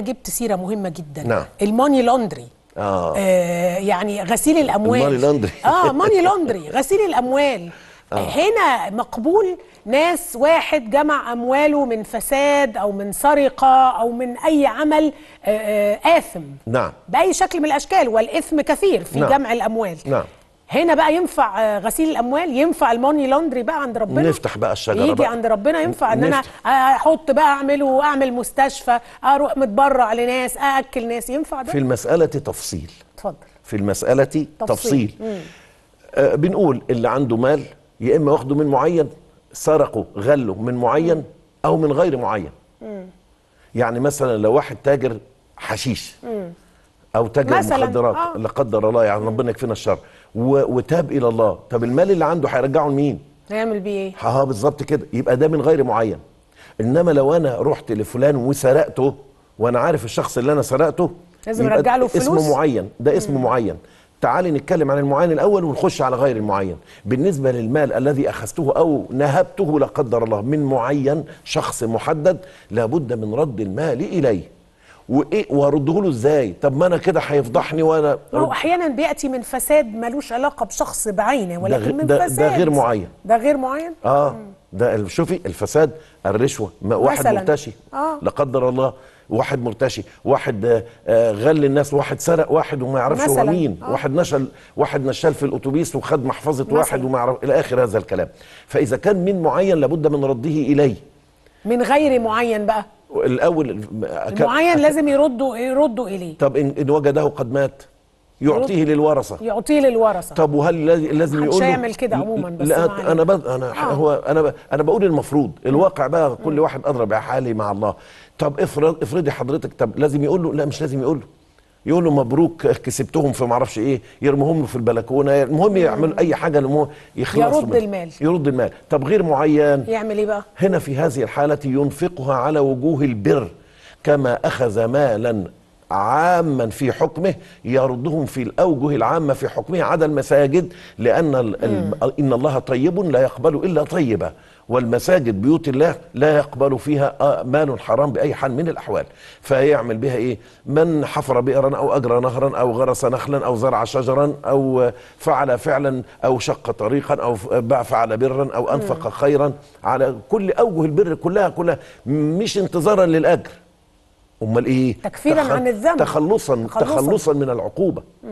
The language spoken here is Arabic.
جبت سيره مهمه جدا نعم. الماني لاندري آه. آه يعني غسيل الاموال الماني لاندري اه ماني لاندري غسيل الاموال آه. هنا مقبول ناس واحد جمع امواله من فساد او من سرقه او من اي عمل آه, آه، آثم نعم باي شكل من الاشكال والاثم كثير في نعم. جمع الاموال نعم هنا بقى ينفع آه، غسيل الاموال ينفع الموني لاندري بقى عند ربنا نفتح بقى الشجره يجي بقى. عند ربنا ينفع ان انا احط بقى اعمله واعمل مستشفى اروح متبرع لناس ااكل ناس ينفع ده في المساله تفصيل اتفضل في المساله تفصيل, تفصيل. آه بنقول اللي عنده مال يا اما واخده من معين سرقه غله من معين مم. او من غير معين مم. يعني مثلا لو واحد تاجر حشيش مم. او تاجر مخدرات آه. لا قدر الله يعني ربنا يكفينا الشر وتاب الى الله طب المال اللي عنده هيرجعه لمين هيعمل بيه ايه اه بالظبط كده يبقى ده من غير معين انما لو انا رحت لفلان وسرقته وانا عارف الشخص اللي انا سرقته لازم ارجع له فلوس اسم معين ده اسم مم. معين تعالي نتكلم عن المعين الاول ونخش على غير المعين بالنسبه للمال الذي اخذته او نهبته لا قدر الله من معين شخص محدد لابد من رد المال اليه وايه وهرده له ازاي طب ما انا كده هيفضحني وانا هو احيانا بياتي من فساد ملوش علاقه بشخص بعينه ولكن ده من ده فساد ده غير معين ده غير معين اه مم. ده شوفي الفساد الرشوه واحد مثلاً. مرتشي آه. لا قدر الله واحد مرتشي واحد آه, آه، غل الناس واحد سرق واحد وما يعرفش هو مين آه. واحد نشل واحد نشال في الاتوبيس وخد محفظه مثلاً. واحد وما يعرف الى اخر هذا الكلام فاذا كان من معين لابد من رده اليه من غير معين بقى الاول معين لازم يردوا يردوا اليه طب ان, وجده قد مات يعطيه للورثه يعطيه للورثه طب وهل لازم يقول له هيعمل كده عموما بس لا انا بد... انا آه. هو انا ب... انا بقول المفروض الواقع بقى كل واحد اضرب حالي مع الله طب افرض افرضي حضرتك طب لازم يقول له لا مش لازم يقول له يقولوا مبروك كسبتهم في معرفش ايه يرموهم له في البلكونه المهم يعملوا اي حاجه لمو يخلصوا يرد المال يرد المال طب غير معين يعمل ايه بقى هنا في هذه الحاله ينفقها على وجوه البر كما اخذ مالا عاما في حكمه يردهم في الأوجه العامة في حكمه عدا المساجد لأن إن الله طيب لا يقبل إلا طيبة والمساجد بيوت الله لا يقبل فيها آه، مال حرام بأي حال من الأحوال فيعمل بها إيه من حفر بئرا أو أجرى نهرا أو غرس نخلا أو زرع شجرا أو فعل فعلا أو شق طريقا أو فعل برا أو أنفق خيرا على كل أوجه البر كلها كلها مش انتظارا للأجر امال ايه تكفيرا تخل... عن الذنب تخلصا تخلصا, تخلصاً من العقوبه م.